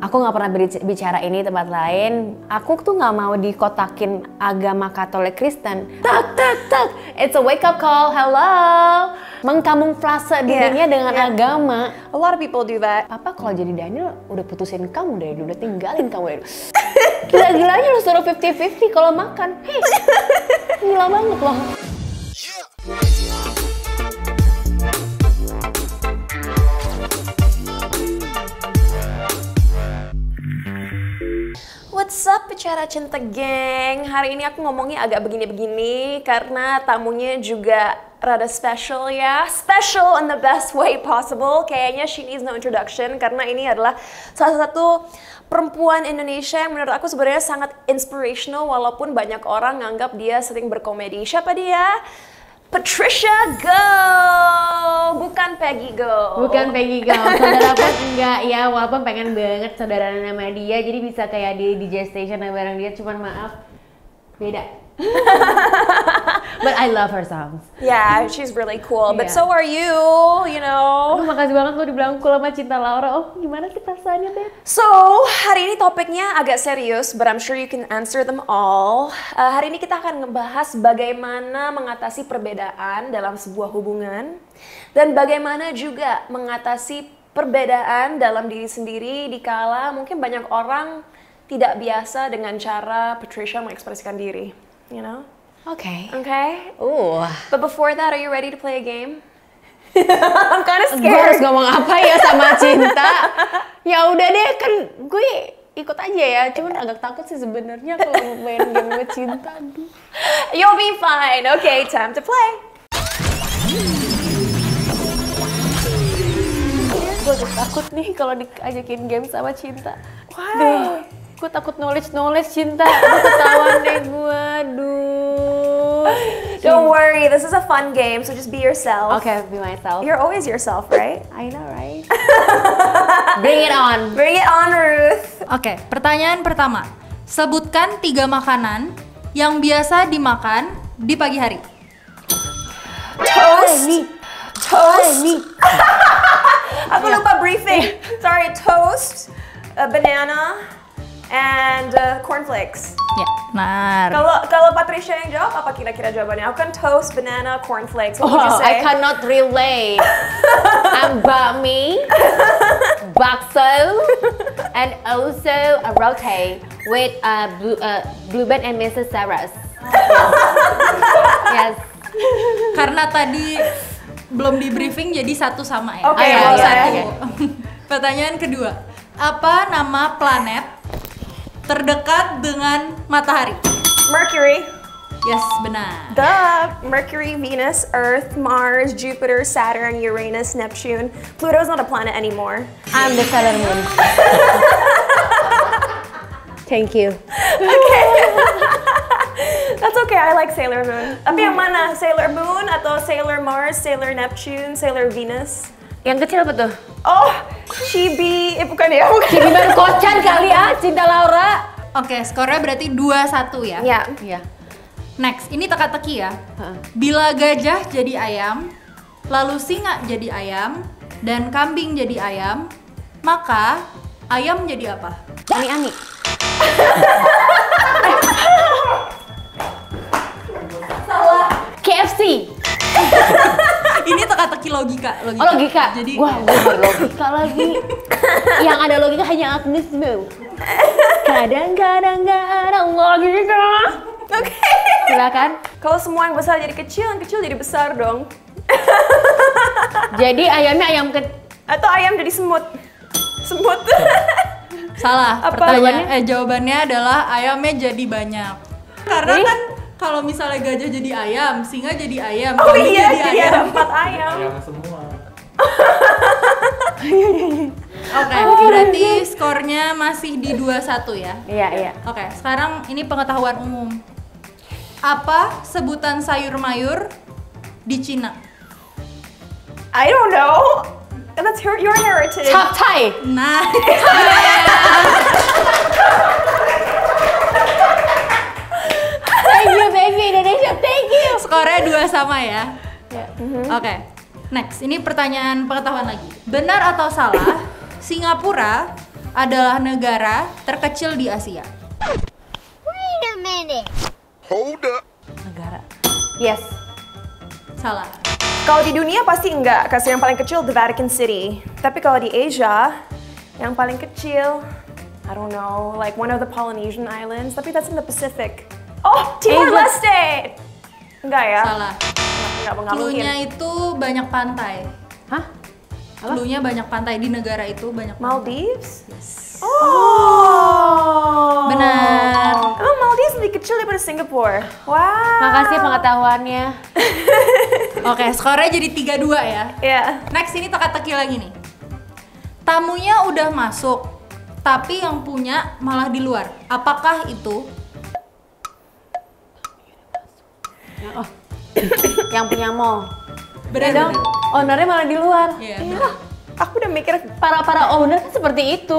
aku nggak pernah bicara ini tempat lain aku tuh nggak mau dikotakin agama Katolik Kristen tak tak tak it's a wake up call hello mengkamuflase dirinya yeah. dengan yeah. agama a lot of people do that papa kalau jadi Daniel udah putusin kamu dari dulu udah tinggalin kamu dari gila-gilanya lu suruh 50-50 kalau makan hey, gila banget loh What's up pecara cinta geng? Hari ini aku ngomongnya agak begini-begini karena tamunya juga rada special ya. Special in the best way possible. Kayaknya she needs no introduction karena ini adalah salah satu perempuan Indonesia yang menurut aku sebenarnya sangat inspirational walaupun banyak orang nganggap dia sering berkomedi. Siapa dia? Patricia Go, bukan Peggy Go. Bukan Peggy Go. Saudara pun enggak ya, walaupun pengen banget saudara nama dia, jadi bisa kayak di DJ station bareng dia, cuman maaf beda But I love her songs. Yeah, she's really cool. But so are you, you know. Terima makasih banget lo dibilang cool sama cinta Laura. Oh, gimana sih perasaannya, Beb? So, hari ini topiknya agak serius, but I'm sure you can answer them all. Uh, hari ini kita akan ngebahas bagaimana mengatasi perbedaan dalam sebuah hubungan dan bagaimana juga mengatasi perbedaan dalam diri sendiri dikala mungkin banyak orang tidak biasa dengan cara Patricia mengekspresikan diri you know? Okay. Okay? Ooh. But before that, are you ready to play a game? I'm kind of scared. Gue harus ngomong apa ya sama cinta? ya udah deh, kan gue ikut aja ya. Cuman agak takut sih sebenarnya kalau main game gue cinta. You'll be fine. Okay, time to play. Gue takut nih kalau diajakin game sama cinta. Wow. Deh gue takut knowledge knowledge cinta ketahuan deh gue duh don't worry this is a fun game so just be yourself okay be myself you're always yourself right I know right bring it on bring it on Ruth oke okay, pertanyaan pertama sebutkan tiga makanan yang biasa dimakan di pagi hari toast toast aku ya. lupa briefing ya. sorry toast a banana and uh, cornflakes. Ya, benar. Kalau kalau Patricia yang jawab apa kira-kira jawabannya? Aku kan toast, banana, cornflakes. oh, would I cannot relate. I'm bakmi, bakso, and also a roti with uh, blue, uh, blue band and Mrs. Sarah's. yes. Karena tadi belum di briefing jadi satu sama ya. Oke, okay, ah, iya, satu. Iya, iya. Pertanyaan kedua. Apa nama planet terdekat dengan matahari? Mercury. Yes, benar. The Mercury, Venus, Earth, Mars, Jupiter, Saturn, Uranus, Neptune. Pluto's not a planet anymore. I'm the Sailor Moon. Thank you. Okay. That's okay, I like Sailor Moon. Tapi yang mana? Sailor Moon atau Sailor Mars, Sailor Neptune, Sailor Venus? Yang kecil apa tuh? Oh, Chibi. Eh bukan ya, bukan. Cibi baru kocan kali ya, Cinta Laura. Oke, okay, skornya berarti 2-1 ya? Iya. Iya. Next, ini teka-teki ya. Bila gajah jadi ayam, lalu singa jadi ayam, dan kambing jadi ayam, maka ayam jadi apa? Ani-ani. Salah. KFC. ini teka-teki logika, logika. Oh, logika. Jadi wah, gue berlogika lagi. Yang ada logika hanya Agnes bu. Kadang-kadang gak ada logika. Oke. Okay. Silakan. Kalau semua yang besar jadi kecil, yang kecil jadi besar dong. jadi ayamnya ayam ke atau ayam jadi semut. Semut. Salah. Apa? Pertanyaannya eh jawabannya adalah ayamnya jadi banyak. Karena kan kalau misalnya gajah jadi ayam, singa jadi ayam, oh, kambing iya, jadi iya, ayam, empat ayam. Ayam semua. Oke, okay, oh, berarti skornya masih di 21 ya? Iya, iya. Oke, okay, sekarang ini pengetahuan umum. Apa sebutan sayur mayur di Cina? I don't know. That's your, your narrative. Chap Thai. Nah thank you, thank you Indonesia, thank you. Skornya dua sama ya. Yeah. Mm -hmm. Oke. Okay. Next, ini pertanyaan pengetahuan lagi. Benar atau salah, Singapura adalah negara terkecil di Asia? Wait a minute. Hold up. Negara. Yes. Salah. Kalau di dunia pasti enggak, kasih yang paling kecil The Vatican City. Tapi kalau di Asia, yang paling kecil, I don't know, like one of the Polynesian islands, tapi that's in the Pacific. Oh, eh, Timor Leste. Enggak ya? Salah. Enggak, enggak Cluenya itu banyak pantai. Hah? Cluenya banyak pantai di negara itu banyak pantai. Maldives? Yes. Oh. oh. Benar. Emang Maldives lebih kecil daripada Singapura. Wow. Makasih ya pengetahuannya. Oke, okay, skornya jadi 3-2 ya. Iya. Yeah. Next ini teka-teki lagi nih. Tamunya udah masuk, tapi yang punya malah di luar. Apakah itu oh. yang punya mall benar dong ownernya malah di luar iya yeah. aku udah mikir para para owner kan seperti itu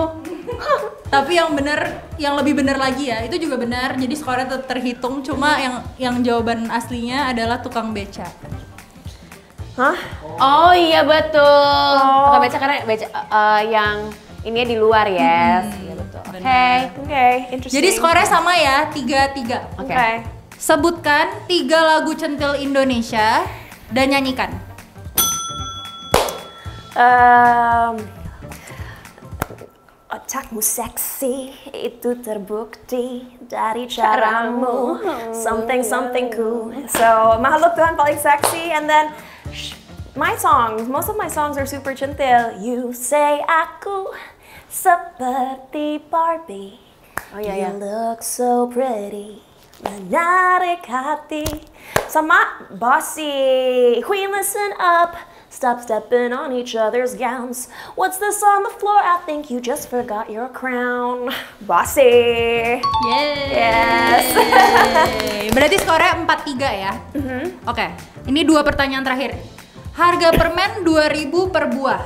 tapi yang benar yang lebih benar lagi ya itu juga benar jadi skornya tetap terhitung cuma yang yang jawaban aslinya adalah tukang beca Hah? Oh, oh iya betul. Oh. Tukang beca karena beca uh, yang ini di luar yes. Hmm, iya, betul. Oke. Okay. Oke, okay, Jadi skornya sama ya, tiga tiga Oke. Okay. Okay. Sebutkan tiga lagu centil Indonesia dan nyanyikan. Um, otakmu seksi itu terbukti dari caramu something something cool. So makhluk Tuhan paling seksi and then my songs most of my songs are super centil. You say aku seperti Barbie. Oh yeah, You yeah. look so pretty menarik hati sama bossy queen listen up Stop stepping on each other's gowns. What's this on the floor? I think you just forgot your crown. Bossy. Yay. Yes. Berarti skornya 43 ya? Mm -hmm. Oke. Okay. Ini dua pertanyaan terakhir. Harga permen 2000 per buah.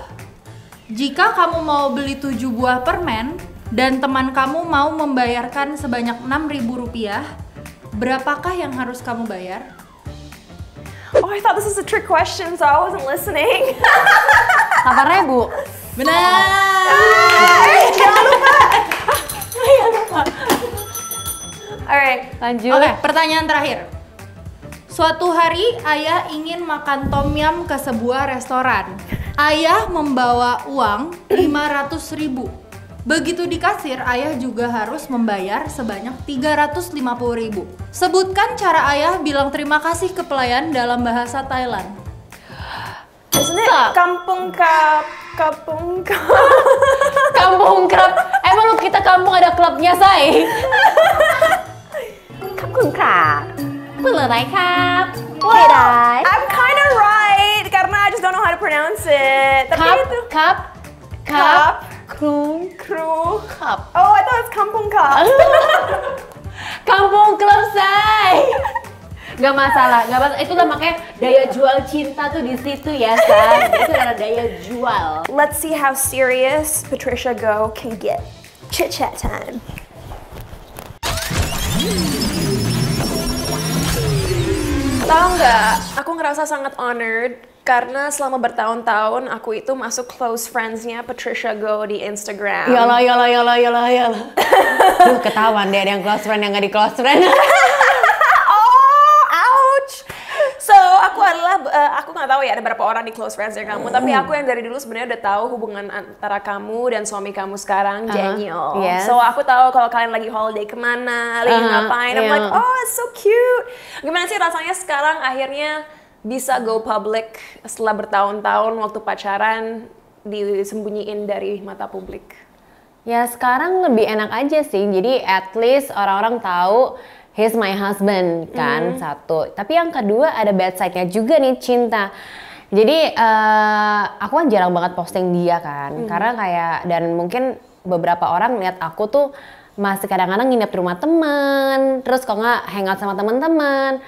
Jika kamu mau beli 7 buah permen dan teman kamu mau membayarkan sebanyak 6000 rupiah, Berapakah yang harus kamu bayar? Oh, I thought this was a trick question, so I wasn't listening. 8 ribu. Benar. Hey, jangan lupa. Jangan lupa. Alright, lanjut. Oke, okay, pertanyaan terakhir. Suatu hari ayah ingin makan tom yum ke sebuah restoran. Ayah membawa uang 500 ribu. Begitu di kasir, ayah juga harus membayar sebanyak 350 ribu. Sebutkan cara ayah bilang terima kasih ke pelayan dalam bahasa Thailand. Maksudnya kampung kap, kampung kap. kampung kap Emang lu kita kampung ada klubnya, say? kampung krab. Pelai kap. Well, I'm kind of right karena I just don't know how to pronounce it. Tapi kap, itu. kap kap Oh, Kampung kru, Club. Oh, itu thought Kampung Club. Kampung Club say. Gak masalah, gak masalah. Itulah makanya daya jual cinta tuh di situ ya, San. Itu adalah daya jual. Let's see how serious Patricia Go can get. Chit chat time. Tahu nggak? Aku ngerasa sangat honored karena selama bertahun-tahun aku itu masuk close friends-nya Patricia Go di Instagram. Yalah, yalah, yalah, yalah, yalah. Duh, ketahuan deh ada yang close friend yang gak di close friend. oh, ouch. So, aku adalah, uh, aku nggak tahu ya ada berapa orang di close friends dari kamu, tapi aku yang dari dulu sebenarnya udah tahu hubungan antara kamu dan suami kamu sekarang, uh uh-huh. Daniel. Yes. So, aku tahu kalau kalian lagi holiday kemana, lagi uh -huh. ngapain. Yeah. I'm like, oh, it's so cute. Gimana sih rasanya sekarang akhirnya bisa go public setelah bertahun-tahun waktu pacaran disembunyiin dari mata publik? Ya sekarang lebih enak aja sih. Jadi at least orang-orang tahu he's my husband kan mm. satu. Tapi yang kedua ada bad side-nya juga nih cinta. Jadi uh, aku kan jarang banget posting dia kan. Mm. Karena kayak dan mungkin beberapa orang lihat aku tuh masih kadang-kadang nginep di rumah teman, terus kok nggak hangout sama teman-teman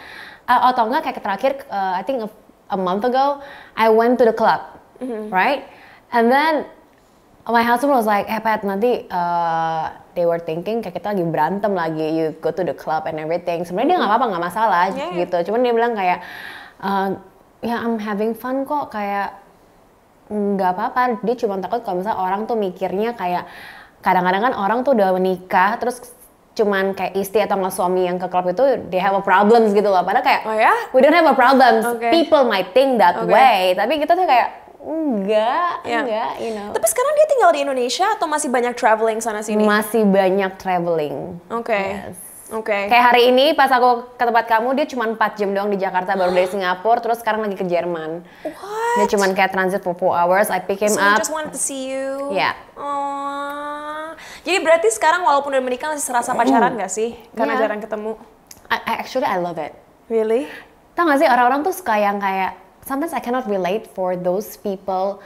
uh, atau enggak kayak terakhir uh, I think a, a month ago I went to the club mm-hmm. right and then my husband was like eh Pat nanti uh, they were thinking kayak kita lagi berantem lagi you go to the club and everything sebenarnya mm-hmm. dia nggak mm-hmm. apa-apa nggak masalah yeah. gitu cuman dia bilang kayak uh, ya yeah, I'm having fun kok kayak nggak apa-apa dia cuma takut kalau misalnya orang tuh mikirnya kayak kadang-kadang kan orang tuh udah menikah terus cuman kayak istri atau nggak suami yang ke klub itu they have a problems gitu loh padahal kayak oh ya we don't have a problems okay. people might think that okay. way tapi kita tuh kayak enggak yeah. enggak you know tapi sekarang dia tinggal di Indonesia atau masih banyak traveling sana sini masih banyak traveling oke okay. yes Oke. Okay. Kayak hari ini pas aku ke tempat kamu dia cuma 4 jam doang di Jakarta baru dari Singapura terus sekarang lagi ke Jerman. What? Dia cuma kayak transit for 4 hours. I pick him so up. just wanted to see you. Yeah. Jadi berarti sekarang walaupun udah menikah masih serasa pacaran gak sih? Karena yeah. jarang ketemu. I, I actually I love it. Really? Tahu gak sih orang-orang tuh suka yang kayak sometimes I cannot relate for those people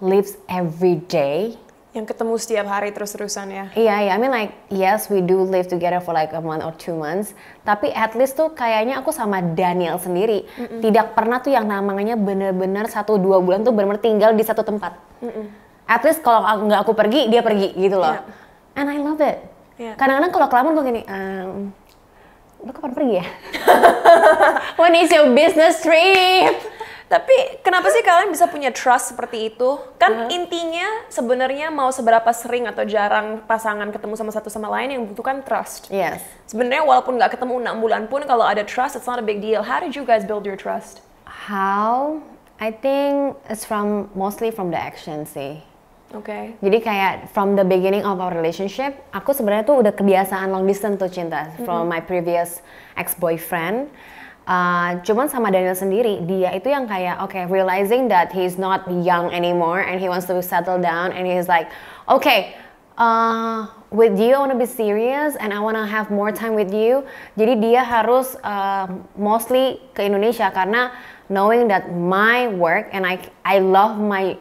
lives every day yang ketemu setiap hari terus-terusan ya. Iya, yeah, yeah. I mean like yes we do live together for like a month or two months, tapi at least tuh kayaknya aku sama Daniel sendiri mm -mm. tidak pernah tuh yang namanya bener-bener satu dua bulan tuh bener-bener tinggal di satu tempat. Mm -mm. At least kalau nggak aku pergi dia pergi gitu loh. Yeah. And I love it. Yeah. Kadang-kadang kalau kelamaan gue gini, um, lu kapan pergi ya? When is your business trip? Tapi kenapa sih kalian bisa punya trust seperti itu? Kan uh-huh. intinya sebenarnya mau seberapa sering atau jarang pasangan ketemu sama satu sama lain yang butuhkan trust. Yes. Sebenarnya walaupun nggak ketemu enam bulan pun kalau ada trust it's not a big deal. How did you guys build your trust? How? I think it's from mostly from the action sih. Oke. Okay. Jadi kayak from the beginning of our relationship, aku sebenarnya tuh udah kebiasaan long distance tuh cinta mm-hmm. from my previous ex boyfriend Uh, cuman sama Daniel sendiri, dia itu yang kayak, oke, okay, realizing that he's not young anymore and he wants to settle down and he's like, okay, uh, with you I wanna be serious and I wanna have more time with you. Jadi dia harus uh, mostly ke Indonesia karena knowing that my work and I I love my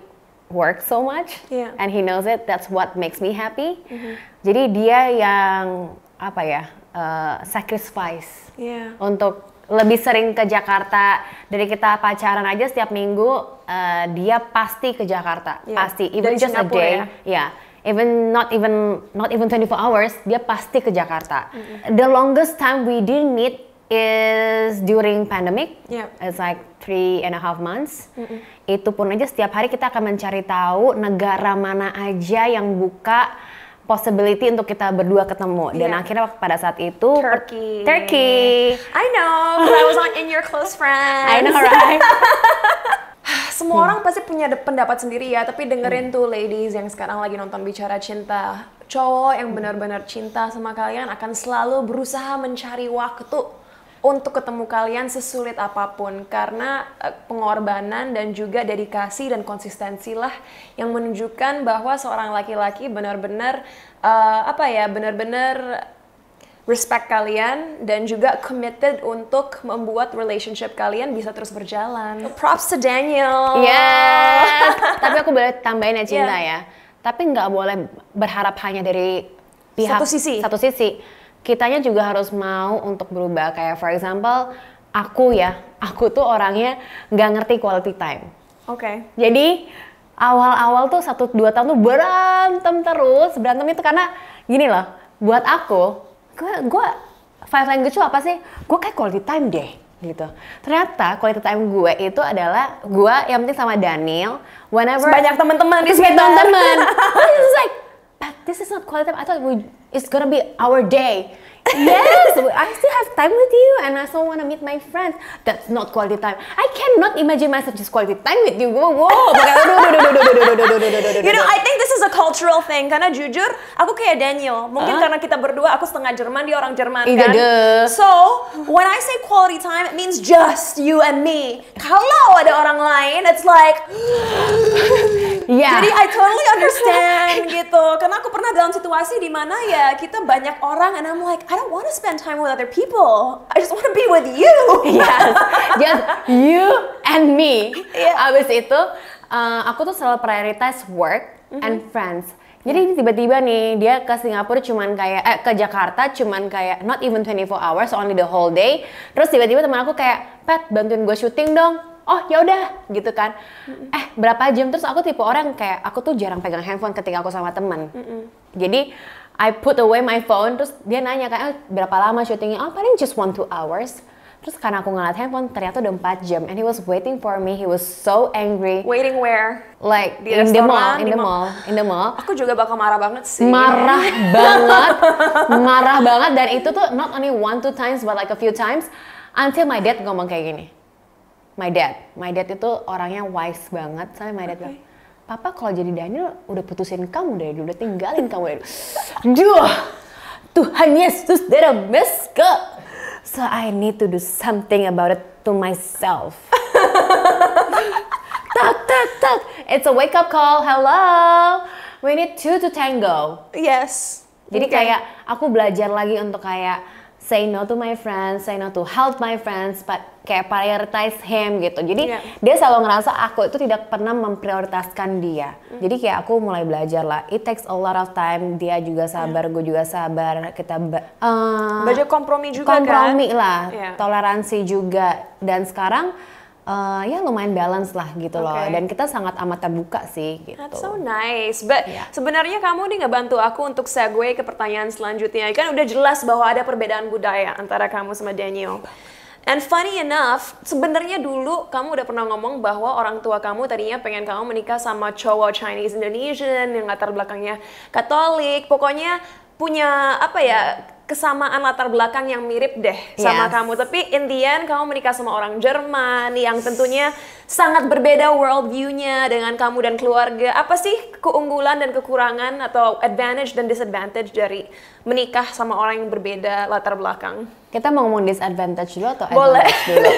work so much yeah. and he knows it. That's what makes me happy. Mm -hmm. Jadi dia yang apa ya uh, sacrifice yeah. untuk lebih sering ke Jakarta dari kita pacaran aja setiap minggu uh, dia pasti ke Jakarta yeah. pasti even dari just Singapura, a day ya yeah. even not even not even 24 hours dia pasti ke Jakarta mm -hmm. the longest time we didn't meet is during pandemic. yeah. It's like three and a half months. Mm hmm Itu pun aja setiap hari kita akan mencari tahu negara mana aja yang buka possibility untuk kita berdua ketemu dan iya. akhirnya pada saat itu Turkey Turkey I know I was on in your close friend I know right semua hmm. orang pasti punya pendapat sendiri ya tapi dengerin hmm. tuh ladies yang sekarang lagi nonton bicara cinta cowok yang benar-benar cinta sama kalian akan selalu berusaha mencari waktu untuk ketemu kalian sesulit apapun karena eh, pengorbanan dan juga dedikasi dan konsistensilah yang menunjukkan bahwa seorang laki-laki benar-benar uh, apa ya benar-benar respect kalian dan juga committed untuk membuat relationship kalian bisa terus berjalan. Props to Daniel. Yeah. Tapi aku boleh tambahin ya cinta yeah. ya. Tapi nggak boleh berharap hanya dari pihak satu sisi. Satu sisi kitanya juga harus mau untuk berubah. Kayak for example, aku ya, aku tuh orangnya nggak ngerti quality time. Oke. Okay. Jadi awal-awal tuh satu dua tahun tuh berantem terus, berantem itu karena gini loh, buat aku, gue gue five language tuh apa sih? Gue kayak quality time deh gitu. Ternyata quality time gue itu adalah gue yang penting sama Daniel. Whenever banyak teman-teman di sini teman-teman. like, but this is not quality time. I thought we It's gonna be our day. yes, I still have time with you and I still want to meet my friends. That's not quality time. I cannot imagine myself just quality time with you. Whoa, whoa, you know, I think this is a cultural thing karena jujur aku kayak Daniel. Mungkin huh? karena kita berdua aku setengah Jerman, dia orang Jerman iya, kan. So, when I say quality time, it means just you and me. Kalau ada orang lain, it's like Yeah. Jadi I totally understand gitu. Karena aku pernah dalam situasi di mana ya kita banyak orang and I'm like I don't want to spend time with other people. I just want to be with you. yes, yes, you and me. Yeah. Abis itu, uh, aku tuh selalu prioritize work mm-hmm. and friends. Jadi tiba-tiba nih dia ke Singapura cuman kayak eh ke Jakarta cuman kayak not even 24 hours only the whole day. Terus tiba-tiba teman aku kayak, "Pat, bantuin gue syuting dong." oh ya udah gitu kan eh berapa jam terus aku tipe orang kayak aku tuh jarang pegang handphone ketika aku sama teman jadi I put away my phone terus dia nanya kayak eh, berapa lama syutingnya oh paling just one two hours Terus karena aku ngeliat handphone, ternyata udah 4 jam. And he was waiting for me. He was so angry. Waiting where? Like di in the mall, in the mall, in the mall. Aku juga bakal marah banget sih. Marah banget, marah banget. Dan itu tuh not only one two times, but like a few times until my dad ngomong kayak gini. My dad, my dad itu orangnya wise banget. Sampai my dad okay. bilang, papa kalau jadi Daniel udah putusin kamu dari dulu, udah tinggalin kamu dari dulu. Duh, Tuhan Yesus, they're a mess So I need to do something about it to myself. tak, tak, tak. It's a wake up call. Hello, we need two to tango. Yes. Jadi okay. kayak aku belajar lagi untuk kayak say no to my friends, say no to help my friends, but kayak prioritize him gitu. Jadi yeah. dia selalu ngerasa aku itu tidak pernah memprioritaskan dia. Mm. Jadi kayak aku mulai belajar lah. It takes a lot of time. Dia juga sabar, yeah. gue juga sabar. Kita ba uh, belajar kompromi juga kompromi kan. Kompromi lah, yeah. toleransi juga. Dan sekarang uh, ya lumayan balance lah gitu okay. loh dan kita sangat amat terbuka sih gitu. That's so nice. But yeah. sebenarnya kamu nih bantu aku untuk segue ke pertanyaan selanjutnya. Kan udah jelas bahwa ada perbedaan budaya antara kamu sama Daniel. And funny enough, sebenarnya dulu kamu udah pernah ngomong bahwa orang tua kamu tadinya pengen kamu menikah sama cowok Chinese Indonesian yang latar belakangnya Katolik. Pokoknya punya apa ya kesamaan latar belakang yang mirip deh sama yes. kamu. Tapi Indian kamu menikah sama orang Jerman yang tentunya sangat berbeda world view-nya dengan kamu dan keluarga. Apa sih keunggulan dan kekurangan atau advantage dan disadvantage dari menikah sama orang yang berbeda latar belakang? Kita mau ngomong disadvantage dulu atau Boleh. advantage dulu?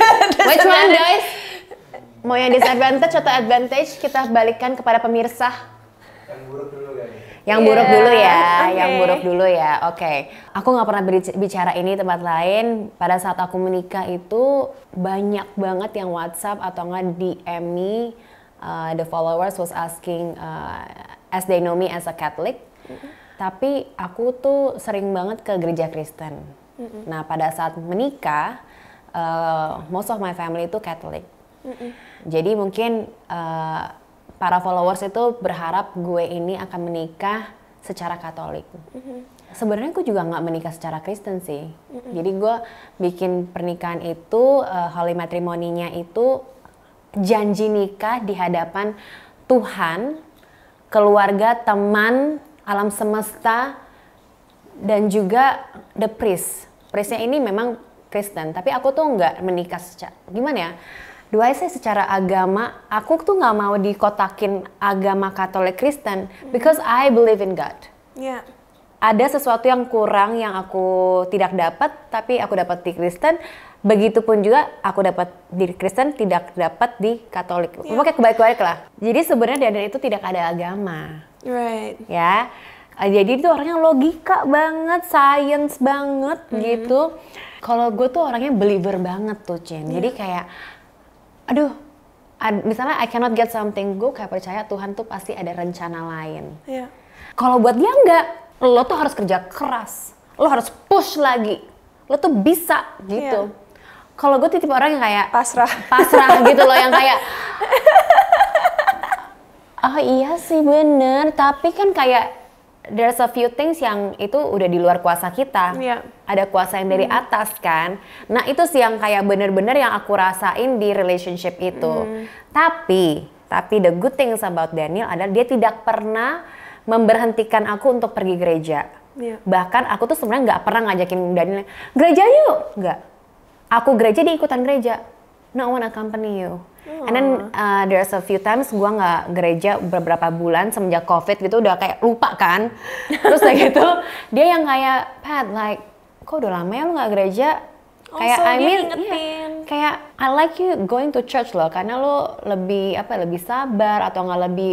Which one guys? Mau yang disadvantage atau advantage kita balikkan kepada pemirsa. Yang buruk dulu guys. Yang yeah. buruk iya. dulu ya, okay. yang buruk dulu ya. Oke. Okay. Aku nggak pernah bicara ini tempat lain. Pada saat aku menikah itu banyak banget yang WhatsApp atau nggak DM me uh, the followers was asking uh, as they know me as a Catholic. Mm -hmm. Tapi aku tuh sering banget ke gereja Kristen. Mm -hmm. Nah, pada saat menikah uh, most of my family itu Catholic. Mm -hmm. Jadi mungkin uh, para followers itu berharap gue ini akan menikah secara Katolik. Mm-hmm. Sebenarnya gue juga nggak menikah secara Kristen sih. Mm-hmm. Jadi gue bikin pernikahan itu uh, holy matrimoninya itu janji nikah di hadapan Tuhan, keluarga, teman, alam semesta dan juga the priest. Priestnya ini memang Kristen, tapi aku tuh nggak menikah secara gimana ya? Dua saya secara agama aku tuh nggak mau dikotakin agama Katolik Kristen because I believe in God. Yeah. Ada sesuatu yang kurang yang aku tidak dapat tapi aku dapat di Kristen. Begitupun juga aku dapat di Kristen tidak dapat di Katolik. Yeah. Pokoknya kebaik-baik lah. Jadi sebenarnya dan itu tidak ada agama. Right. Ya. Eh, jadi itu orangnya logika banget, science banget mm -hmm. gitu. Kalau gue tuh orangnya believer banget tuh, Chen. Yeah. Jadi ya. kayak aduh misalnya I cannot get something gue kayak percaya Tuhan tuh pasti ada rencana lain yeah. kalau buat dia enggak lo tuh harus kerja keras lo harus push lagi lo tuh bisa gitu yeah. kalau gue tipe orang yang kayak pasrah pasrah gitu loh yang kayak oh iya sih bener tapi kan kayak there's a few things yang itu udah di luar kuasa kita. Yeah. Ada kuasa yang dari mm. atas kan. Nah itu sih yang kayak bener-bener yang aku rasain di relationship itu. Mm. Tapi, tapi the good things about Daniel adalah dia tidak pernah memberhentikan aku untuk pergi gereja. Yeah. Bahkan aku tuh sebenarnya nggak pernah ngajakin Daniel, gereja yuk! Nggak. Aku gereja, dia ikutan gereja no I wanna accompany you. And then uh, there's a few times gue nggak gereja beberapa bulan semenjak covid gitu udah kayak lupa kan. Terus kayak gitu dia yang kayak Pat like kok udah lama ya lu nggak gereja. Oh, kayak so I mean yeah, iya, kayak I like you going to church loh karena lo lebih apa lebih sabar atau nggak lebih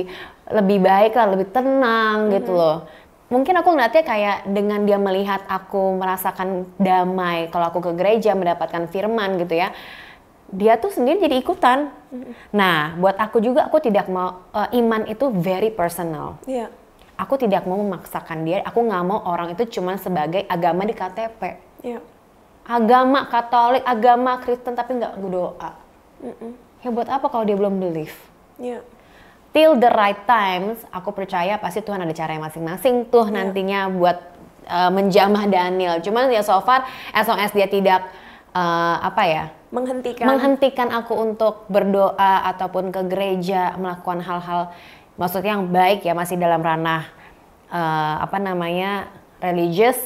lebih baik lah lebih tenang mm -hmm. gitu loh mungkin aku ngeliatnya kayak dengan dia melihat aku merasakan damai kalau aku ke gereja mendapatkan firman gitu ya dia tuh sendiri jadi ikutan. Nah, buat aku juga aku tidak mau uh, iman itu very personal. Yeah. Aku tidak mau memaksakan dia. Aku nggak mau orang itu cuma sebagai agama di KTP. Yeah. Agama Katolik, agama Kristen tapi nggak doa. Mm -mm. Ya buat apa kalau dia belum believe? Yeah. Till the right times, aku percaya pasti Tuhan ada cara masing-masing tuh yeah. nantinya buat uh, menjamah Daniel. Cuman ya so far, as long as dia tidak uh, apa ya menghentikan menghentikan aku untuk berdoa ataupun ke gereja melakukan hal-hal maksudnya yang baik ya masih dalam ranah uh, apa namanya religious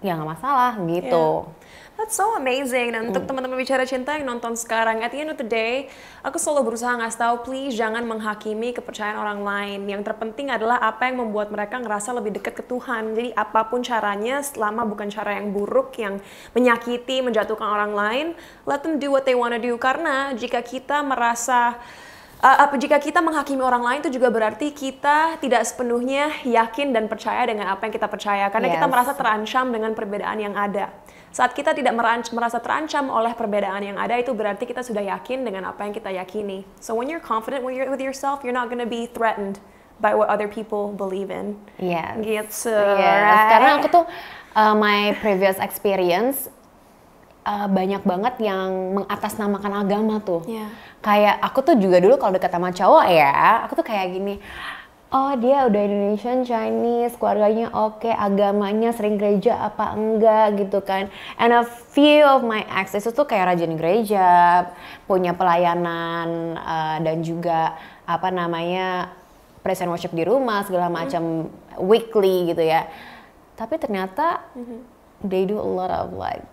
ya nggak masalah gitu. Ya. That's so amazing. Dan untuk hmm. teman-teman bicara cinta yang nonton sekarang, at the end of the day, aku selalu berusaha ngasih tahu, please jangan menghakimi kepercayaan orang lain. Yang terpenting adalah apa yang membuat mereka ngerasa lebih dekat ke Tuhan. Jadi apapun caranya, selama bukan cara yang buruk, yang menyakiti, menjatuhkan orang lain, let them do what they wanna do. Karena jika kita merasa uh, jika kita menghakimi orang lain itu juga berarti kita tidak sepenuhnya yakin dan percaya dengan apa yang kita percaya karena yes. kita merasa terancam dengan perbedaan yang ada. Saat kita tidak merasa terancam oleh perbedaan yang ada, itu berarti kita sudah yakin dengan apa yang kita yakini. So when you're confident with, your, with yourself, you're not gonna be threatened by what other people believe in. Yeah. Gitu. Yeah. Right? Karena aku tuh uh, my previous experience uh, banyak banget yang mengatasnamakan agama tuh. Yeah. Kayak aku tuh juga dulu kalau dekat sama cowok ya, aku tuh kayak gini, oh dia udah Indonesian Chinese keluarganya oke okay, agamanya sering gereja apa enggak gitu kan and a few of my exes itu kayak rajin gereja punya pelayanan uh, dan juga apa namanya present worship di rumah segala hmm. macam mm. weekly gitu ya tapi ternyata mm -hmm. they do a lot of like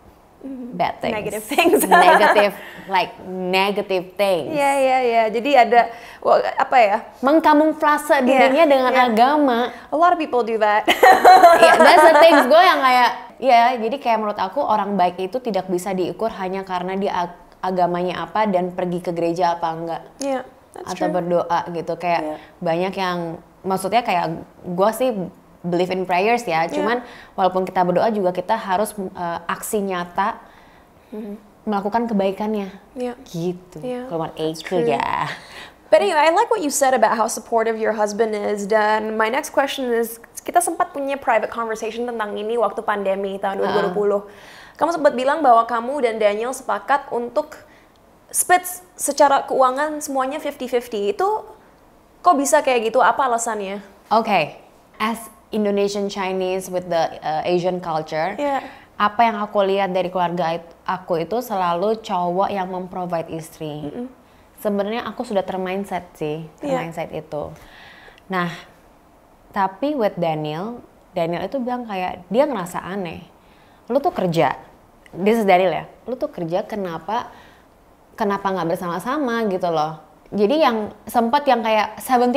bad things. Negative things. negative, like negative things. Iya, yeah, iya, yeah, iya. Yeah. Jadi ada, well, apa ya? Mengkamuflase iya, dirinya yeah, dengan yeah. agama. A lot of people do that. yeah, that's the things gue yang kayak, ya yeah, jadi kayak menurut aku orang baik itu tidak bisa diukur hanya karena dia agamanya apa dan pergi ke gereja apa enggak. Iya, yeah, that's Atau true. berdoa gitu. Kayak yeah. banyak yang, maksudnya kayak gue sih believe in prayers ya. Cuman walaupun kita berdoa juga kita harus uh, aksi nyata mm-hmm. melakukan kebaikannya. Yeah. Gitu. Yeah. Keluar ego ya. But anyway, I like what you said about how supportive your husband is. Dan my next question is, kita sempat punya private conversation tentang ini waktu pandemi tahun 2020. Uh. Kamu sempat bilang bahwa kamu dan Daniel sepakat untuk split secara keuangan semuanya 50-50. Itu kok bisa kayak gitu? Apa alasannya? Oke, okay. as Indonesian Chinese with the uh, Asian culture. Yeah. Apa yang aku lihat dari keluarga aku itu selalu cowok yang memprovide istri. Mm -mm. Sebenarnya aku sudah termindset sih, termindset yeah. itu. Nah, tapi with Daniel, Daniel itu bilang kayak dia ngerasa aneh. Lu tuh kerja, this is Daniel ya. Lu tuh kerja kenapa kenapa nggak bersama-sama gitu loh. Jadi yang sempat yang kayak 70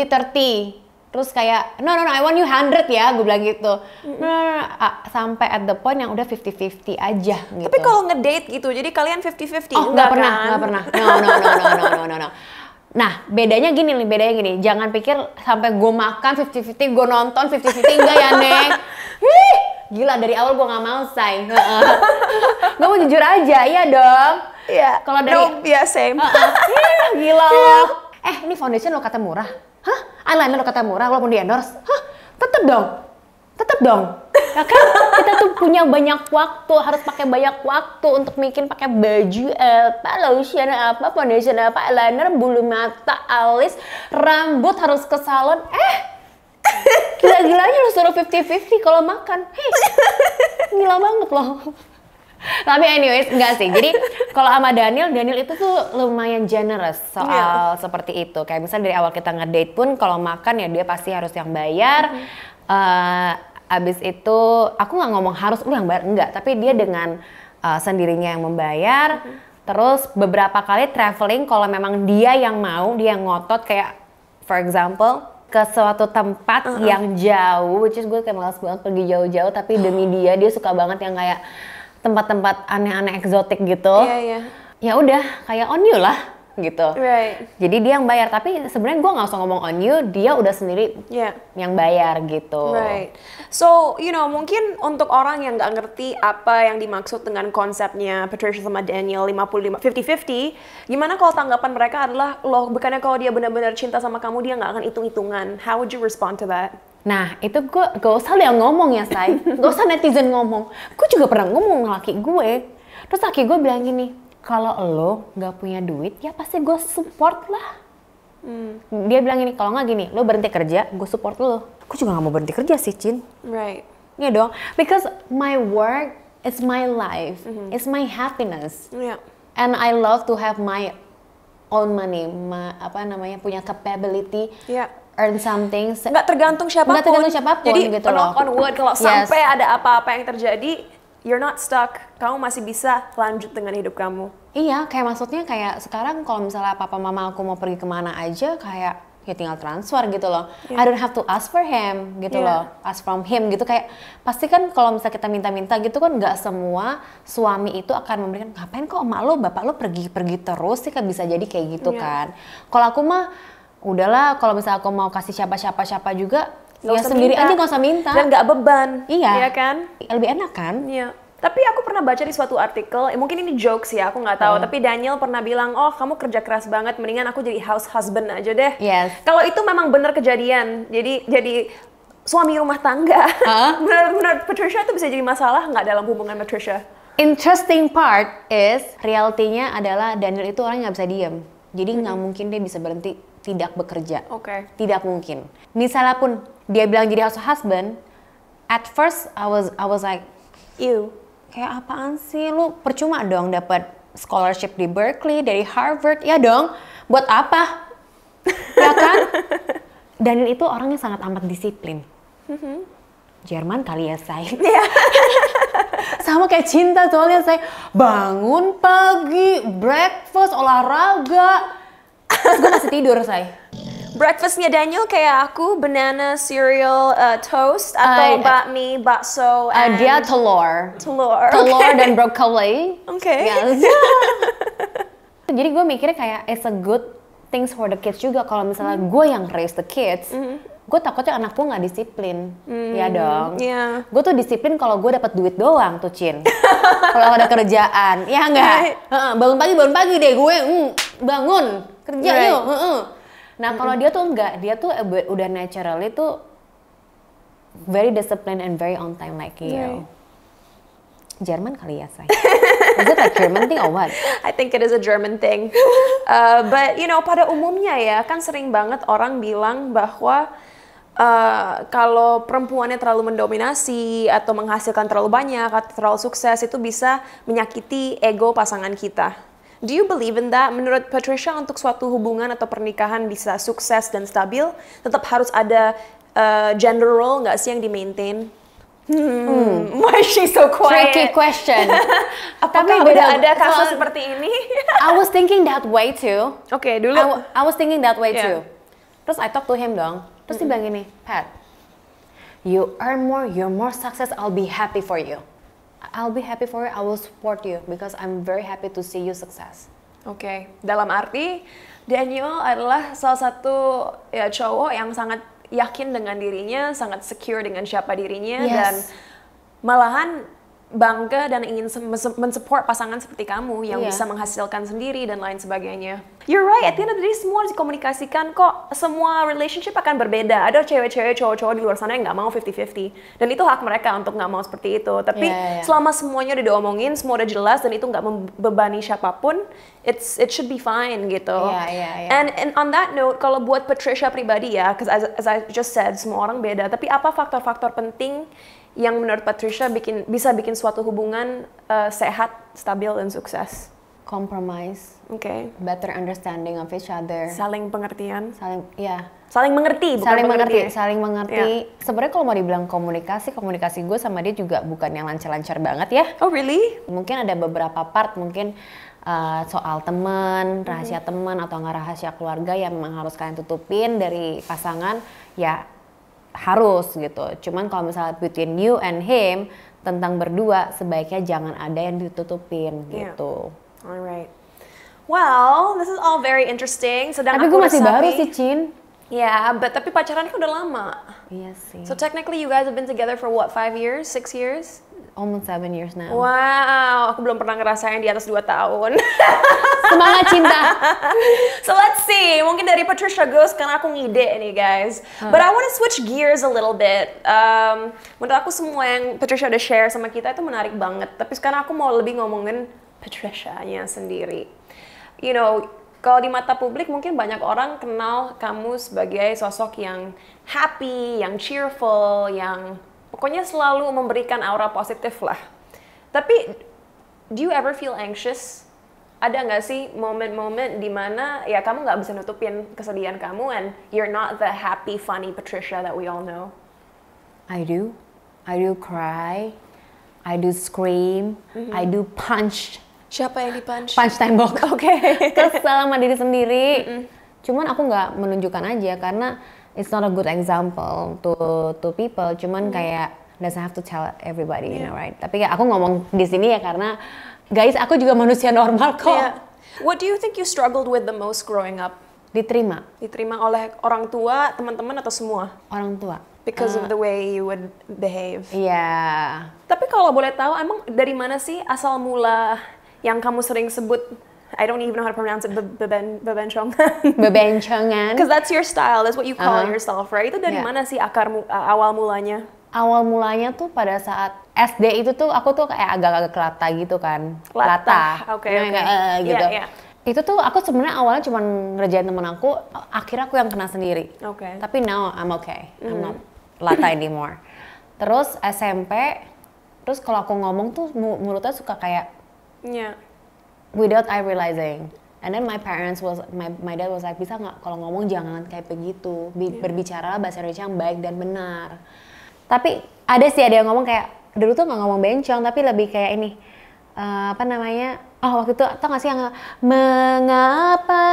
30 terus kayak no no no I want you 100 ya gue bilang gitu no no, no, sampai at the point yang udah fifty fifty aja gitu tapi kalau ngedate gitu jadi kalian fifty fifty oh nggak pernah kan? nggak kan? pernah no no no no no no no, no. Nah, bedanya gini nih, bedanya gini. Jangan pikir sampai gue makan 50-50, gue nonton 50-50, enggak ya, Nek. Hih, gila dari awal gue nggak mau, say. gue mau jujur aja, iya dong. Iya. Yeah. Kalau dari... No, yeah, same. Iya, gila iya. Eh, ini foundation lo kata murah hah eyeliner kata murah walaupun di endorse hah tetep dong tetep dong ya kan kita tuh punya banyak waktu harus pakai banyak waktu untuk bikin pakai baju eh, apa lotion apa foundation apa eyeliner bulu mata alis rambut harus ke salon eh gila-gilanya lo suruh 50-50 kalau makan Hei, gila banget loh tapi anyways, enggak sih. Jadi kalau sama Daniel, Daniel itu tuh lumayan generous soal yeah. seperti itu. Kayak misalnya dari awal kita ngedate pun kalau makan ya dia pasti harus yang bayar. Mm. Uh, abis itu aku nggak ngomong harus lu yang bayar enggak, tapi dia mhm. dengan uh, sendirinya yang membayar. Mm. Terus beberapa kali traveling kalau memang dia yang mau, dia yang ngotot kayak for example ke suatu tempat uh -uh. yang jauh, which is gue kayak malas banget pergi jauh-jauh, tapi demi dia, dia suka banget yang kayak tempat-tempat aneh-aneh eksotik gitu. Iya, yeah, iya. Yeah. Ya udah, kayak on you lah gitu. Right. Jadi dia yang bayar, tapi sebenarnya gue nggak usah ngomong on you, dia udah sendiri yeah. yang bayar gitu. Right. So, you know, mungkin untuk orang yang nggak ngerti apa yang dimaksud dengan konsepnya Patricia sama Daniel 55 50-50, gimana kalau tanggapan mereka adalah, loh bukannya kalau dia benar-benar cinta sama kamu, dia nggak akan hitung-hitungan. How would you respond to that? Nah, itu gue gak usah dia ngomong ya, say. Gak usah netizen ngomong. Gue juga pernah ngomong laki gue. Terus laki gue bilang gini, kalau lo gak punya duit, ya pasti gue support lah. Hmm. Dia bilang gini, kalau nggak gini, lo berhenti kerja, gue support lo. Gue juga gak mau berhenti kerja sih, Cin. Right. Iya dong, because my work is my life, mm-hmm. it's my happiness. Yeah. And I love to have my own money, my, apa namanya punya capability yeah earn something. Nggak tergantung siapapun. Nggak tergantung siapapun Jadi, gitu loh. on wood, kalau yes. sampai ada apa-apa yang terjadi, you're not stuck. Kamu masih bisa lanjut dengan hidup kamu. Iya, kayak maksudnya kayak sekarang kalau misalnya papa mama aku mau pergi kemana aja, kayak ya tinggal transfer gitu loh. Yeah. I don't have to ask for him gitu yeah. loh. Ask from him gitu kayak pasti kan kalau misalnya kita minta-minta gitu kan nggak semua suami itu akan memberikan ngapain kok emak lo bapak lo pergi-pergi terus sih kan bisa jadi kayak gitu yeah. kan. Kalau aku mah udahlah kalau misalnya aku mau kasih siapa-siapa siapa juga gak ya sendiri minta. aja nggak usah minta dan nggak beban iya iya kan lebih enak kan iya tapi aku pernah baca di suatu artikel, eh, mungkin ini jokes ya, aku nggak tahu. Hmm. Tapi Daniel pernah bilang, oh kamu kerja keras banget, mendingan aku jadi house husband aja deh. Yes. Kalau itu memang benar kejadian, jadi jadi suami rumah tangga. Huh? benar Patricia itu bisa jadi masalah nggak dalam hubungan Patricia? Interesting part is realitinya adalah Daniel itu orang nggak bisa diem. Jadi nggak mm -hmm. mungkin dia bisa berhenti tidak bekerja. Oke. Okay. Tidak mungkin. Misalnya pun dia bilang jadi husband, at first I was I was like, you kayak apaan sih lu percuma dong dapat scholarship di Berkeley dari Harvard ya dong buat apa ya kan Daniel itu orangnya sangat amat disiplin mm-hmm. Jerman kali ya saya iya. yeah. sama kayak cinta soalnya saya bangun pagi breakfast olahraga gue masih tidur, say. Breakfastnya Daniel kayak aku, banana cereal uh, toast atau uh, bakmi, bakso. Uh, dia telur. Telur. Telur dan brokoli. Oke. Okay. Yes. Jadi gue mikirnya kayak it's a good things for the kids juga kalau misalnya mm. gue yang raise the kids mm -hmm gue takutnya anak gue nggak disiplin hmm, ya dong yeah. gue tuh disiplin kalau gue dapat duit doang tuh Cin kalau ada kerjaan ya enggak right. bangun pagi bangun pagi deh gue hmm, bangun kerja right. yuk nah kalau dia tuh enggak dia tuh udah naturally tuh very disciplined and very on time like you right. kali ya saya Is it a German thing or what? I think it is a German thing. Uh, but you know, pada umumnya ya, kan sering banget orang bilang bahwa Uh, kalau perempuannya terlalu mendominasi atau menghasilkan terlalu banyak atau terlalu sukses itu bisa menyakiti ego pasangan kita. Do you believe in that? Menurut Patricia untuk suatu hubungan atau pernikahan bisa sukses dan stabil, tetap harus ada uh, gender role nggak sih yang di maintain? Hmm, hmm. Why she so quiet? Tricky question. Apakah Tapi udah ada kasus so, seperti ini? I was thinking that way too. Oke, okay, dulu. I, I was thinking that way yeah. too. Terus I talk to him dong Terus dia bilang gini, Pat, you earn more, you're more success, I'll be happy for you. I'll be happy for you, I will support you because I'm very happy to see you success. Oke, okay. dalam arti Daniel adalah salah satu ya cowok yang sangat yakin dengan dirinya, sangat secure dengan siapa dirinya yes. dan malahan bangga dan ingin mensupport pasangan seperti kamu yang yeah. bisa menghasilkan sendiri dan lain sebagainya. You're right, at the end of the day semua dikomunikasikan kok. Semua relationship akan berbeda. Ada cewek-cewek, cowok-cowok di luar sana yang nggak mau 50-50. Dan itu hak mereka untuk nggak mau seperti itu. Tapi yeah, yeah. Iya. selama semuanya udah diomongin, semua udah jelas dan itu nggak membebani siapapun, it's it should be fine gitu. Yeah, yeah, yeah. And, and on that note, kalau buat Patricia pribadi ya, because as, as I just said, semua orang beda. Tapi apa faktor-faktor penting yang menurut Patricia bikin bisa bikin suatu hubungan uh, sehat, stabil dan sukses? Compromise. Oke. Okay. Better understanding of each other. Saling pengertian. Saling ya. Saling mengerti, bukan saling mengerti, mengerti. Saling mengerti. Yeah. Sebenarnya kalau mau dibilang komunikasi, komunikasi gue sama dia juga bukan yang lancar-lancar banget ya. Oh really? Mungkin ada beberapa part mungkin uh, soal teman, mhm. rahasia mm -hmm. teman atau nggak rahasia keluarga yang memang harus kalian tutupin dari pasangan ya harus gitu. Cuman kalau misalnya between you and him tentang berdua sebaiknya jangan ada yang ditutupin yeah. gitu. Alright. Well, this is all very interesting. Sedang Tapi gue masih baru sih, Chin. Ya, yeah, but tapi pacarannya kan udah lama. Iya sih. So technically you guys have been together for what, five years, six years? almost seven years now. Wow, aku belum pernah ngerasain di atas dua tahun. Semangat cinta. so let's see, mungkin dari Patricia Ghost karena aku ngide nih guys. Huh. But I want to switch gears a little bit. Um, menurut aku semua yang Patricia udah share sama kita itu menarik banget. Tapi sekarang aku mau lebih ngomongin Patricia-nya sendiri. You know, kalau di mata publik mungkin banyak orang kenal kamu sebagai sosok yang happy, yang cheerful, yang pokoknya selalu memberikan aura positif lah. Tapi do you ever feel anxious? Ada nggak sih momen-momen dimana ya kamu nggak bisa nutupin kesedihan kamu and you're not the happy, funny Patricia that we all know? I do. I do cry. I do scream. Mm -hmm. I do punch. Siapa yang dipunch? Punch tembok. Oke. Okay. Kesel sama diri sendiri. Mm -hmm. Cuman aku nggak menunjukkan aja karena it's not a good example to to people cuman hmm. kayak doesn't have to tell everybody yeah. you know right tapi ya aku ngomong di sini ya karena guys aku juga manusia normal kok yeah. what do you think you struggled with the most growing up diterima diterima oleh orang tua teman-teman atau semua orang tua because uh, of the way you would behave yeah tapi kalau boleh tahu emang dari mana sih asal mula yang kamu sering sebut I don't even know how to pronounce it, beben, bebencongan. bebencongan. Because that's your style, that's what you call uh -huh. yourself, right? Itu dari yeah. mana sih akar awal mulanya? Awal mulanya tuh pada saat SD itu tuh aku tuh kayak agak-agak kelata gitu kan. Kelata. Oke. Iya, okay, eh, iya, gitu. Yeah, yeah. Itu tuh aku sebenarnya awalnya cuma ngerjain temen aku, akhirnya aku yang kena sendiri. Oke. Okay. Tapi now I'm okay. Mm. I'm mm-hmm. not lata anymore. terus SMP, terus kalau aku ngomong tuh mulutnya suka kayak Yeah without I realizing. And then my parents was my my dad was like bisa nggak kalau ngomong jangan kayak begitu Bi yeah. berbicara bahasa Indonesia yang baik dan benar. Tapi ada sih ada yang ngomong kayak dulu tuh nggak ngomong bencong tapi lebih kayak ini uh, apa namanya oh waktu itu tau gak sih yang mengapa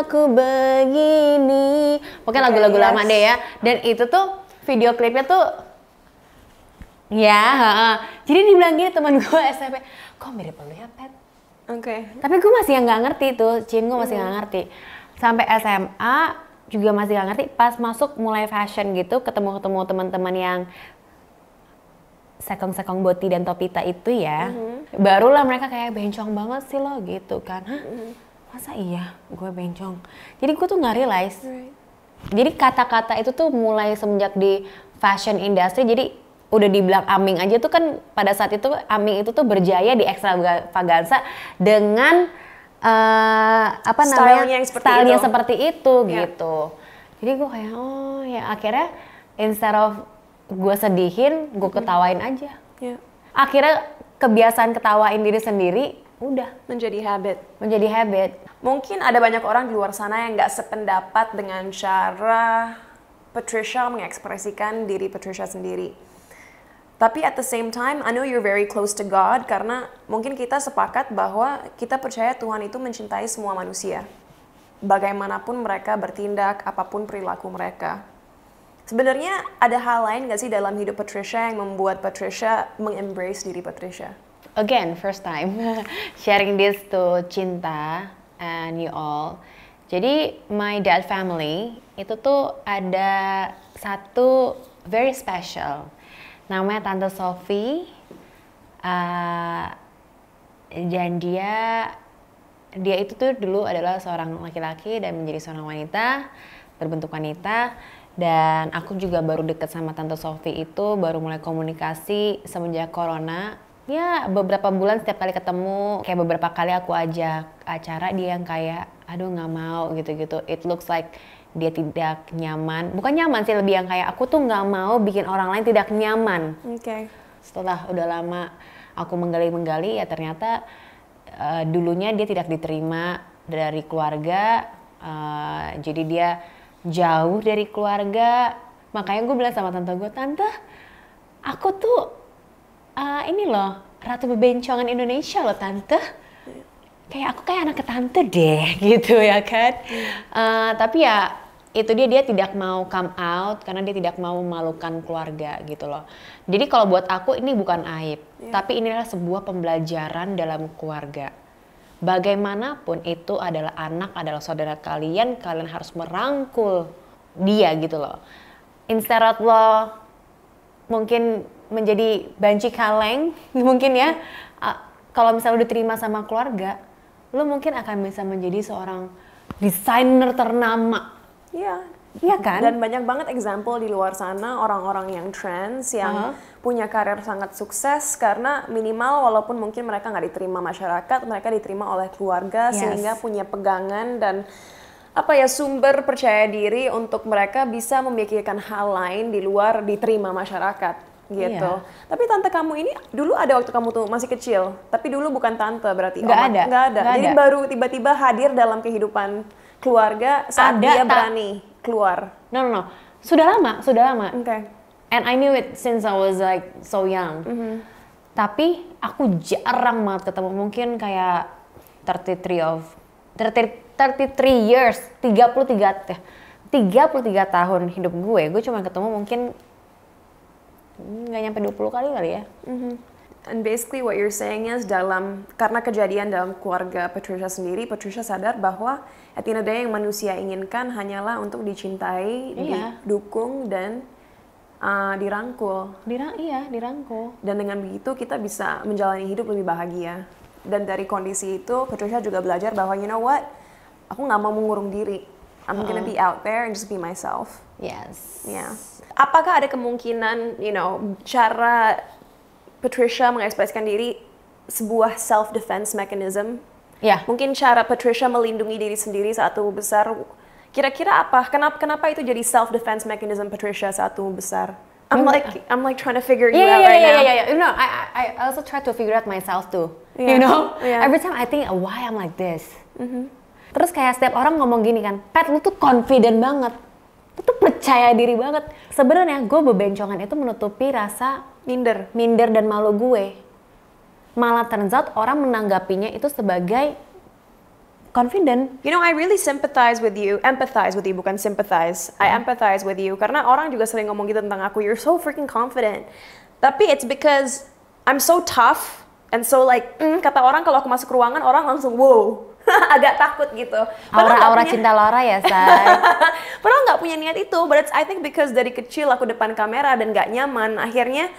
aku begini pokoknya iya, lagu-lagu yes. Iya. lama deh ya dan itu tuh video klipnya tuh ya yeah, uh, uh. jadi dibilang gini teman gue SMP kok mirip lu ya Pet? Oke. Okay. Tapi gue masih nggak ngerti tuh, Cien gue masih nggak hmm. ngerti. Sampai SMA juga masih nggak ngerti. Pas masuk mulai fashion gitu, ketemu-ketemu teman-teman yang sekong-sekong boti dan topita itu ya, mm-hmm. barulah mereka kayak bencong banget sih lo gitu kan, Hah? Hmm. masa iya gue bencong. Jadi gue tuh nggak realize. Right. Jadi kata-kata itu tuh mulai semenjak di fashion industry, jadi udah dibilang Aming aja tuh kan pada saat itu Aming itu tuh berjaya di ekstravaganza dengan uh, apa namanya yang seperti itu, seperti itu yeah. gitu. Jadi gue kayak oh ya akhirnya instead of gue sedihin, gue ketawain aja. Yeah. Akhirnya kebiasaan ketawain diri sendiri udah menjadi habit menjadi habit mungkin ada banyak orang di luar sana yang nggak sependapat dengan cara Patricia mengekspresikan diri Patricia sendiri tapi at the same time, I know you're very close to God karena mungkin kita sepakat bahwa kita percaya Tuhan itu mencintai semua manusia. Bagaimanapun mereka bertindak, apapun perilaku mereka. Sebenarnya ada hal lain gak sih dalam hidup Patricia yang membuat Patricia mengembrace diri Patricia? Again, first time sharing this to Cinta and you all. Jadi my dad family itu tuh ada satu very special namanya Tante Sofi uh, eh, dan dia dia itu tuh dulu adalah seorang laki-laki dan menjadi seorang wanita berbentuk wanita dan aku juga baru deket sama Tante Sofi itu baru mulai komunikasi semenjak corona ya beberapa bulan setiap kali ketemu kayak beberapa kali aku ajak acara dia yang kayak aduh nggak mau gitu-gitu it looks like dia tidak nyaman bukan nyaman sih lebih yang kayak aku tuh nggak mau bikin orang lain tidak nyaman okay. setelah udah lama aku menggali-menggali ya ternyata uh, dulunya dia tidak diterima dari keluarga uh, jadi dia jauh dari keluarga makanya gue bilang sama tante gue tante aku tuh uh, ini loh ratu bebencongan Indonesia loh tante kayak aku kayak anak ke tante deh gitu ya kan uh, tapi ya itu dia dia tidak mau come out karena dia tidak mau memalukan keluarga gitu loh. Jadi kalau buat aku ini bukan aib, yeah. tapi ini adalah sebuah pembelajaran dalam keluarga. Bagaimanapun itu adalah anak, adalah saudara kalian, kalian harus merangkul dia gitu loh. Instead lo mungkin menjadi banci kaleng mungkin ya. Kalau misalnya udah terima sama keluarga, lo mungkin akan bisa menjadi seorang desainer ternama Iya. Iya kan? Dan banyak banget example di luar sana orang-orang yang trans yang uh -huh. punya karir sangat sukses karena minimal walaupun mungkin mereka nggak diterima masyarakat, mereka diterima oleh keluarga yes. sehingga punya pegangan dan apa ya sumber percaya diri untuk mereka bisa memikirkan hal lain di luar diterima masyarakat gitu. Iya. Tapi tante kamu ini dulu ada waktu kamu tuh masih kecil, tapi dulu bukan tante berarti. Nggak oh, ada. Nggak ada. Jadi baru tiba-tiba hadir dalam kehidupan keluarga saat ada dia berani keluar? No, no, no. Sudah lama, sudah lama. Oke. Okay. And I knew it since I was like so young. Mm -hmm. Tapi aku jarang banget ketemu. Mungkin kayak 33 of 30, 33 years, 33 33 eh, tahun hidup gue, gue cuma ketemu mungkin nggak nyampe 20 kali kali ya. Mm -hmm. And basically what you're saying is dalam karena kejadian dalam keluarga Patricia sendiri, Patricia sadar bahwa at the end of the day yang manusia inginkan hanyalah untuk dicintai, iya. didukung dan uh, dirangkul. Dirang iya, dirangkul. Dan dengan begitu kita bisa menjalani hidup lebih bahagia. Dan dari kondisi itu Patricia juga belajar bahwa you know what, aku nggak mau mengurung diri. I'm uh -uh. gonna be out there and just be myself. Yes. Yeah. Apakah ada kemungkinan, you know, cara Patricia mengekspresikan diri sebuah self defense mechanism. Ya. Mungkin cara Patricia melindungi diri sendiri saat tubuh besar. Kira-kira apa? Kenapa kenapa itu jadi self defense mechanism Patricia saat tubuh besar? I'm like I'm like trying to figure yeah, you out right yeah, now. Yeah, yeah, yeah. You know, I I also try to figure out myself too. Yeah. You know, yeah. every time I think why I'm like this. Mm -hmm. Terus kayak setiap orang ngomong gini kan, Pat lu tuh confident banget, lu tuh percaya diri banget. Sebenarnya gue bebencongan itu menutupi rasa minder minder dan malu gue malah turns out orang menanggapinya itu sebagai confident. You know, I really sympathize with you, empathize with you, bukan sympathize. I empathize with you karena orang juga sering ngomong gitu tentang aku. You're so freaking confident. Tapi it's because I'm so tough and so like mm, kata orang kalau aku masuk ruangan orang langsung wow agak takut gitu. Aura-aura cinta Laura ya, say. Padahal nggak punya niat itu, but I think because dari kecil aku depan kamera dan nggak nyaman, akhirnya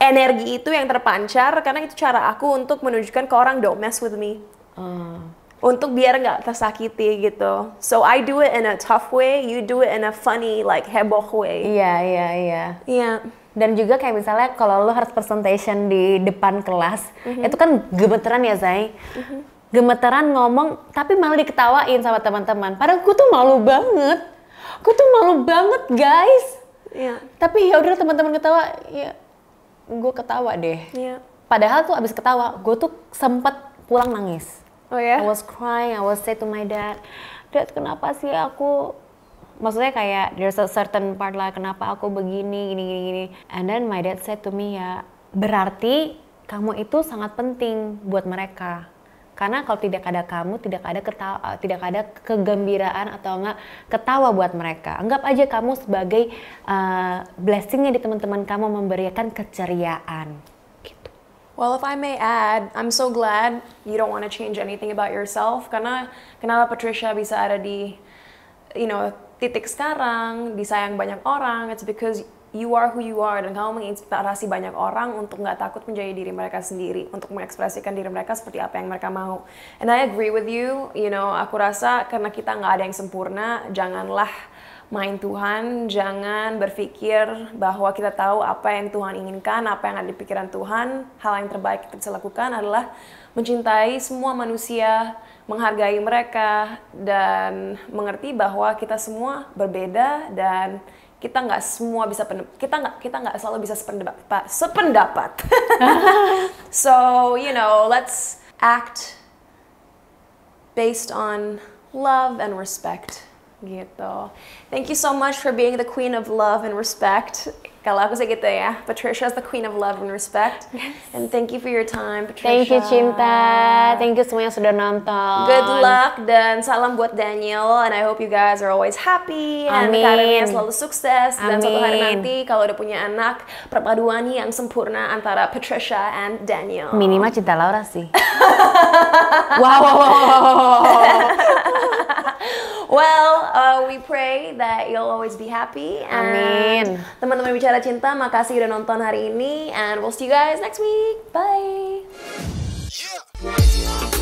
energi itu yang terpancar karena itu cara aku untuk menunjukkan ke orang don't mess with me. Hmm. Untuk biar nggak tersakiti gitu. So I do it in a tough way, you do it in a funny like heboh way. Iya, iya, iya. Iya. dan juga kayak misalnya kalau lo harus presentation di depan kelas mm -hmm. itu kan gemeteran ya Zai mm -hmm gemeteran ngomong tapi malah diketawain sama teman-teman. Padahal gue tuh malu banget. Gue tuh malu banget guys. Iya. Tapi ya udah teman-teman ketawa, ya gue ketawa deh. Iya. Padahal tuh abis ketawa, gue tuh sempet pulang nangis. Oh ya? I was crying, I was say to my dad, Dad kenapa sih aku maksudnya kayak there's a certain part lah kenapa aku begini gini gini gini and then my dad said to me ya berarti kamu itu sangat penting buat mereka karena kalau tidak ada kamu, tidak ada ketawa, eh, tidak ada kegembiraan atau enggak ketawa buat mereka. Anggap aja kamu sebagai uh, eh, blessingnya di teman-teman kamu memberikan keceriaan. Gitu. Well, if I may add, I'm so glad you don't want to change anything about yourself. Karena kenapa Patricia bisa ada di, you know, titik sekarang, disayang banyak orang, it's because you are who you are dan kamu menginspirasi banyak orang untuk nggak takut menjadi diri mereka sendiri, untuk mengekspresikan diri mereka seperti apa yang mereka mau. And I agree with you, you know, aku rasa karena kita nggak ada yang sempurna, janganlah main Tuhan, jangan berpikir bahwa kita tahu apa yang Tuhan inginkan, apa yang ada di pikiran Tuhan. Hal yang terbaik kita bisa lakukan adalah mencintai semua manusia, menghargai mereka, dan mengerti bahwa kita semua berbeda dan kita nggak semua bisa kita nggak kita nggak selalu bisa sependapat sependapat so you know let's act based on love and respect gitu thank you so much for being the queen of love and respect kalau aku sih gitu ya. Patricia is the queen of love and respect. Yes. And thank you for your time, Patricia. Thank you Cinta. Thank you semua yang sudah nonton. Good luck dan salam buat Daniel. And I hope you guys are always happy. Amin. And karirnya selalu sukses. Amin. Dan suatu hari nanti kalau udah punya anak, perpaduan yang sempurna antara Patricia and Daniel. Minimal Cinta Laura sih. wow, wow, wow, wow. well, uh, we pray that you'll always be happy. Amin. Teman-teman bicara Bicara Cinta. Makasih udah nonton hari ini and we'll see you guys next week. Bye. Yeah.